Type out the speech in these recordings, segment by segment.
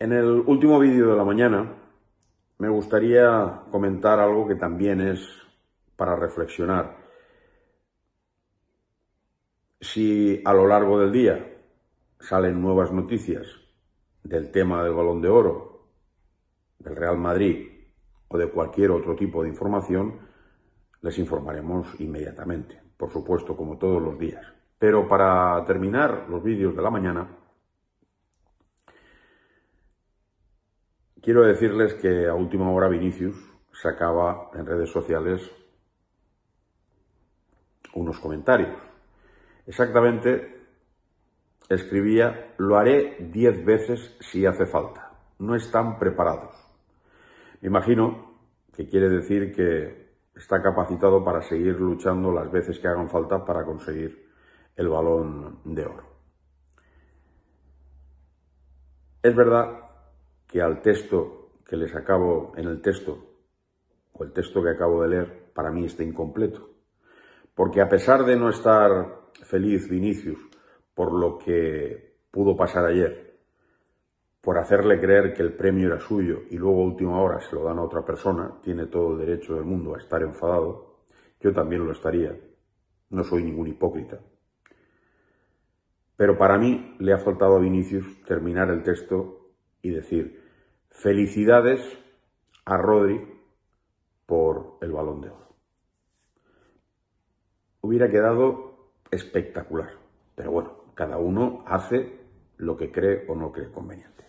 En el último vídeo de la mañana me gustaría comentar algo que también es para reflexionar. Si a lo largo del día salen nuevas noticias del tema del balón de oro, del Real Madrid o de cualquier otro tipo de información, les informaremos inmediatamente, por supuesto, como todos los días. Pero para terminar los vídeos de la mañana, Quiero decirles que a última hora Vinicius sacaba en redes sociales unos comentarios. Exactamente escribía, lo haré diez veces si hace falta. No están preparados. Me imagino que quiere decir que está capacitado para seguir luchando las veces que hagan falta para conseguir el balón de oro. Es verdad que al texto que les acabo en el texto, o el texto que acabo de leer, para mí está incompleto. Porque a pesar de no estar feliz Vinicius por lo que pudo pasar ayer, por hacerle creer que el premio era suyo y luego a última hora se lo dan a otra persona, tiene todo el derecho del mundo a estar enfadado, yo también lo estaría. No soy ningún hipócrita. Pero para mí le ha faltado a Vinicius terminar el texto y decir felicidades a Rodri por el balón de oro. Hubiera quedado espectacular, pero bueno, cada uno hace lo que cree o no cree conveniente.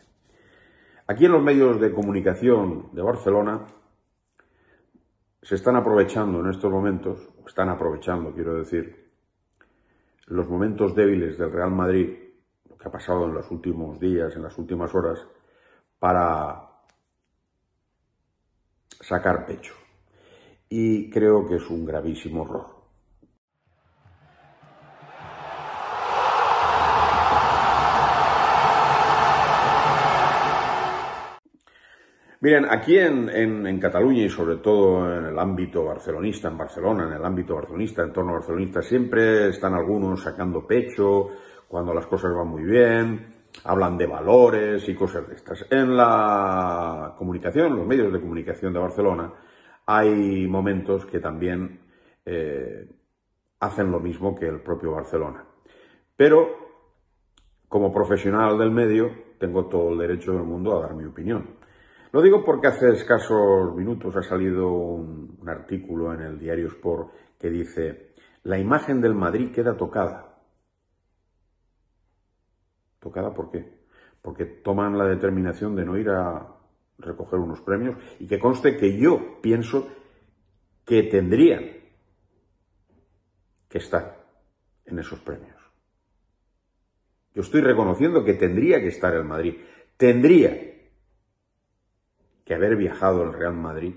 Aquí en los medios de comunicación de Barcelona se están aprovechando en estos momentos, están aprovechando, quiero decir, los momentos débiles del Real Madrid, lo que ha pasado en los últimos días, en las últimas horas, para sacar pecho. Y creo que es un gravísimo error. Miren, aquí en, en, Cataluña y sobre todo en el ámbito barcelonista, en Barcelona, en el ámbito barcelonista, en torno barcelonista, siempre están algunos sacando pecho cuando las cosas van muy bien, hablan de valores y cosas de estas. En la comunicación, los medios de comunicación de Barcelona, hay momentos que también eh, hacen lo mismo que el propio Barcelona. Pero, como profesional del medio, tengo todo el derecho del mundo a dar mi opinión. Lo digo porque hace escasos minutos ha salido un, un artículo en el diario Sport que dice, la imagen del Madrid queda tocada ¿Tocada por qué? Porque toman la determinación de no ir a recoger unos premios y que conste que yo pienso que tendría que estar en esos premios. Yo estoy reconociendo que tendría que estar en Madrid, tendría que haber viajado el Real Madrid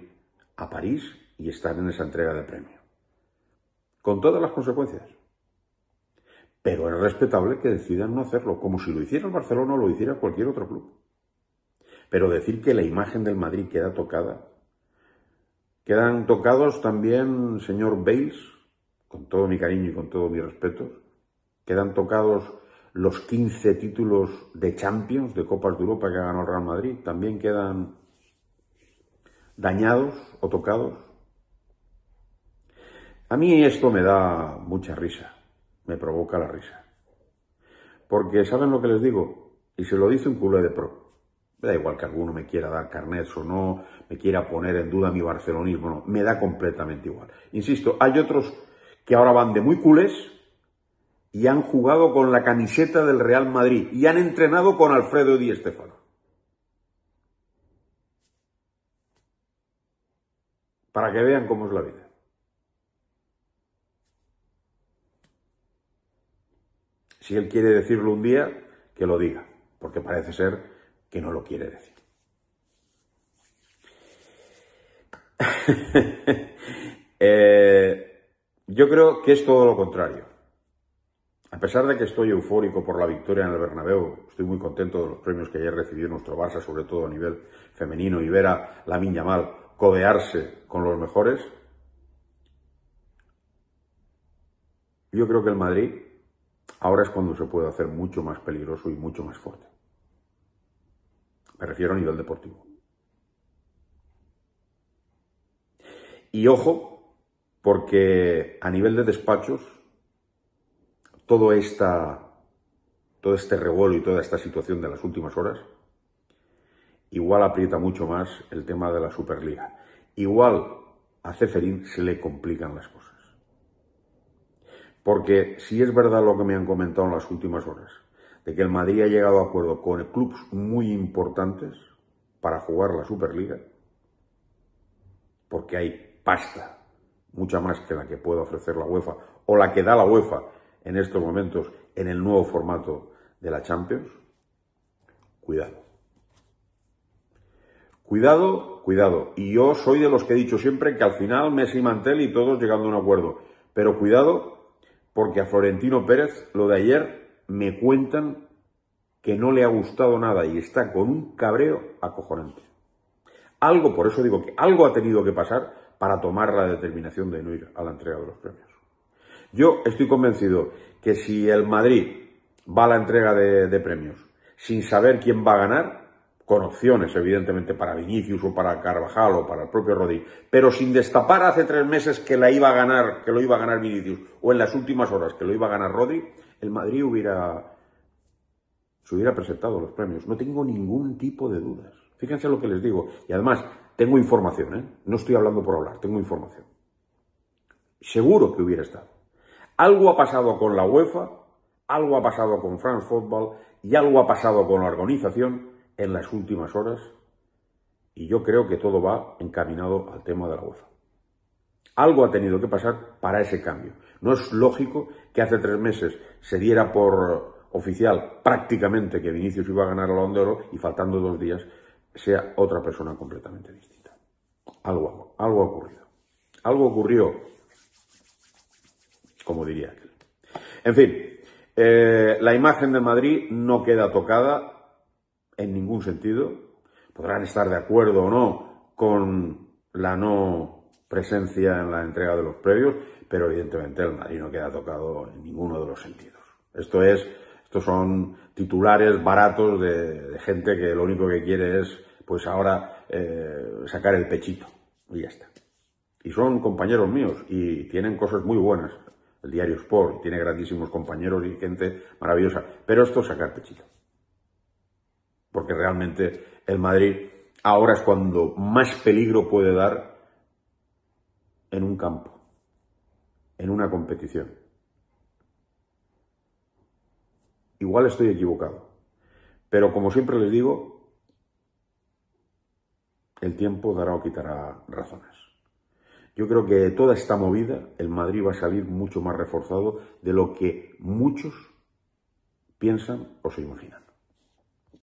a París y estar en esa entrega de premio. Con todas las consecuencias. Pero es respetable que decidan no hacerlo, como si lo hiciera el Barcelona o lo hiciera cualquier otro club. Pero decir que la imagen del Madrid queda tocada. Quedan tocados también, señor Bales, con todo mi cariño y con todo mi respeto, quedan tocados los 15 títulos de Champions, de Copas de Europa que ha ganado el Real Madrid, también quedan dañados o tocados. A mí esto me da mucha risa me provoca la risa. Porque, ¿saben lo que les digo? Y se lo dice un culé de pro. Me da igual que alguno me quiera dar carnet o no, me quiera poner en duda mi barcelonismo, no, me da completamente igual. Insisto, hay otros que ahora van de muy culés y han jugado con la camiseta del Real Madrid y han entrenado con Alfredo Di Estefano. Para que vean cómo es la vida. Si él quiere decirlo un día, que lo diga, porque parece ser que no lo quiere decir. Eh, yo creo que es todo lo contrario. A pesar de que estoy eufórico por la victoria en el Bernabéu, estoy muy contento de los premios que ayer recibido nuestro Barça, sobre todo a nivel femenino, y ver a la miña mal codearse con los mejores. Yo creo que el Madrid ahora es cuando se puede hacer mucho más peligroso y mucho más fuerte. Me refiero a nivel deportivo. Y ojo, porque a nivel de despachos, todo, esta, todo este revuelo y toda esta situación de las últimas horas, igual aprieta mucho más el tema de la Superliga. Igual a Ceferín se le complican las cosas. Porque si es verdad lo que me han comentado en las últimas horas, de que el Madrid ha llegado a acuerdo con clubes muy importantes para jugar la Superliga, porque hay pasta, mucha más que la que puede ofrecer la UEFA o la que da la UEFA en estos momentos en el nuevo formato de la Champions, cuidado. Cuidado, cuidado. Y yo soy de los que he dicho siempre que al final Messi Mantel y todos llegando a un acuerdo. Pero cuidado porque a Florentino Pérez lo de ayer me cuentan que no le ha gustado nada y está con un cabreo acojonante. Algo, por eso digo que algo ha tenido que pasar para tomar la determinación de no ir a la entrega de los premios. Yo estoy convencido que si el Madrid va a la entrega de, de premios sin saber quién va a ganar, con opciones evidentemente para Vinicius o para Carvajal o para el propio Rodri, pero sin destapar hace tres meses que la iba a ganar, que lo iba a ganar Vinicius, o en las últimas horas que lo iba a ganar Rodri, el Madrid hubiera se hubiera presentado los premios. No tengo ningún tipo de dudas. Fíjense lo que les digo. Y además, tengo información, ¿eh? No estoy hablando por hablar, tengo información. Seguro que hubiera estado. Algo ha pasado con la UEFA, algo ha pasado con France Football y algo ha pasado con la organización en las últimas horas y yo creo que todo va encaminado al tema de la UEFA. Algo ha tenido que pasar para ese cambio. No es lógico que hace tres meses se diera por oficial prácticamente que Vinicius iba a ganar el Balón de Oro y faltando dos días sea otra persona completamente distinta. Algo, algo ha ocurrido. Algo ocurrió, como diría él. En fin, eh, la imagen de Madrid no queda tocada en ningún sentido. Podrán estar de acuerdo o no con la no presencia en la entrega de los previos, pero evidentemente el Madrid no queda tocado en ninguno de los sentidos. Esto es, estos son titulares baratos de, gente que lo único que quiere es, pues ahora, eh, sacar el pechito. Y ya está. Y son compañeros míos y tienen cosas muy buenas. El diario Sport tiene grandísimos compañeros y gente maravillosa. Pero esto es sacar pechito porque realmente el Madrid ahora es cuando más peligro puede dar en un campo, en una competición. Igual estoy equivocado, pero como siempre les digo, el tiempo dará o quitará razones. Yo creo que toda esta movida el Madrid va a salir mucho más reforzado de lo que muchos piensan o se imaginan.